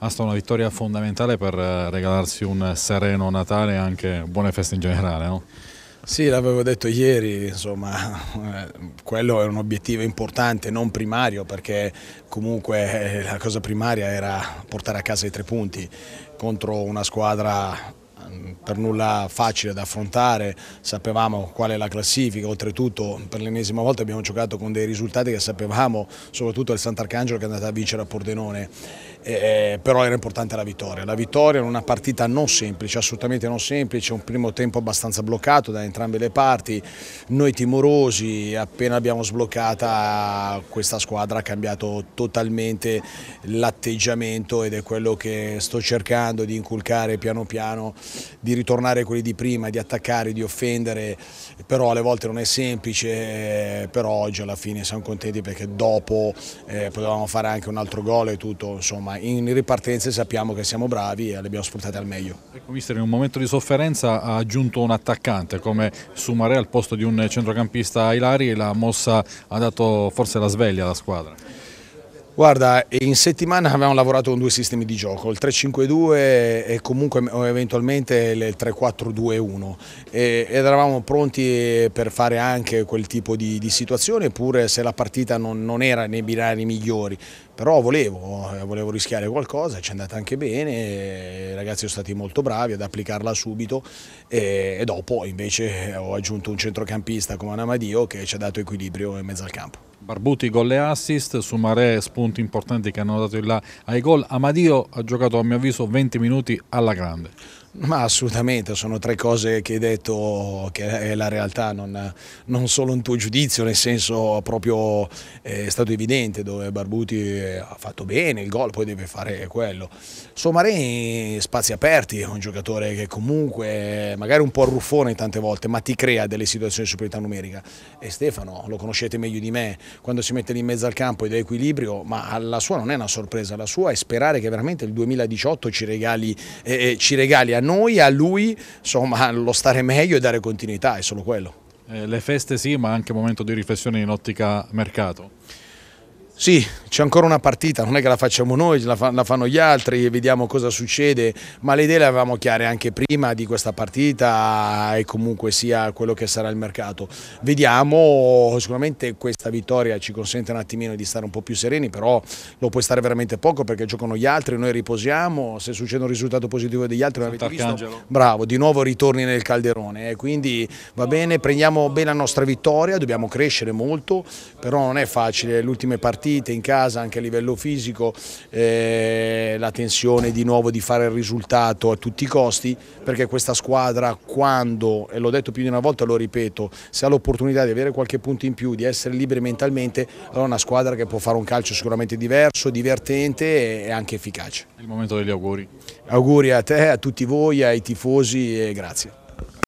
Asta una vittoria fondamentale per eh, regalarsi un sereno Natale e anche buone feste in generale, no? Sì, l'avevo detto ieri, insomma, eh, quello è un obiettivo importante, non primario, perché comunque eh, la cosa primaria era portare a casa i tre punti contro una squadra mm, per nulla facile da affrontare, sapevamo qual è la classifica, oltretutto per l'ennesima volta abbiamo giocato con dei risultati che sapevamo, soprattutto il Sant'Arcangelo che è andato a vincere a Pordenone eh, però era importante la vittoria. La vittoria in una partita non semplice, assolutamente non semplice, un primo tempo abbastanza bloccato da entrambe le parti, noi timorosi, appena abbiamo sbloccata questa squadra ha cambiato totalmente l'atteggiamento ed è quello che sto cercando di inculcare piano piano, di ritornare quelli di prima, di attaccare, di offendere, però alle volte non è semplice, eh, però oggi alla fine siamo contenti perché dopo eh, potevamo fare anche un altro gol e tutto, insomma ma in ripartenza sappiamo che siamo bravi e le abbiamo sfruttate al meglio. Ecco mister, in un momento di sofferenza ha aggiunto un attaccante come Sumare al posto di un centrocampista Ilari, la mossa ha dato forse la sveglia alla squadra. Guarda, in settimana avevamo lavorato con due sistemi di gioco, il 3-5-2 e comunque eventualmente il 3-4-2-1 ed eravamo pronti per fare anche quel tipo di, di situazione pure se la partita non, non era nei binari migliori, però volevo, eh, volevo rischiare qualcosa, ci è andata anche bene, i ragazzi sono stati molto bravi ad applicarla subito e, e dopo invece ho aggiunto un centrocampista come Anamadio che ci ha dato equilibrio in mezzo al campo. Barbuti gol e assist, Sumarè spunti importanti che hanno dato in là ai gol, Amadio ha giocato a mio avviso 20 minuti alla grande. Ma assolutamente, sono tre cose che hai detto che è la realtà, non, non solo un tuo giudizio, nel senso proprio eh, è stato evidente dove Barbuti eh, ha fatto bene il gol, poi deve fare quello. Somare in spazi aperti, è un giocatore che comunque magari un po' ruffone tante volte, ma ti crea delle situazioni di superiorità numerica. E Stefano, lo conoscete meglio di me, quando si mette lì in mezzo al campo ed è equilibrio, ma la sua non è una sorpresa, la sua è sperare che veramente il 2018 ci regali, eh, eh ci regali a noi, a lui, insomma, lo stare meglio e dare continuità, è solo quello. Eh, le feste sì, ma anche un momento di riflessione in ottica mercato. Sì, c'è ancora una partita, non è che la facciamo noi, la, fanno gli altri, vediamo cosa succede, ma le idee le avevamo chiare anche prima di questa partita e comunque sia quello che sarà il mercato. Vediamo, sicuramente questa vittoria ci consente un attimino di stare un po' più sereni, però lo puoi stare veramente poco perché giocano gli altri, noi riposiamo, se succede un risultato positivo degli altri, l'avete visto, Angelo. bravo, di nuovo ritorni nel calderone, eh, quindi va bene, prendiamo bene la nostra vittoria, dobbiamo crescere molto, però non è facile, le ultime partite partite in casa anche a livello fisico, eh, la tensione di nuovo di fare il risultato a tutti i costi, perché questa squadra quando, e l'ho detto più di una volta, lo ripeto, se ha l'opportunità di avere qualche punto in più, di essere liberi mentalmente, allora è una squadra che può fare un calcio sicuramente diverso, divertente e anche efficace. È il momento degli auguri. Auguri a te, a tutti voi, ai tifosi e grazie.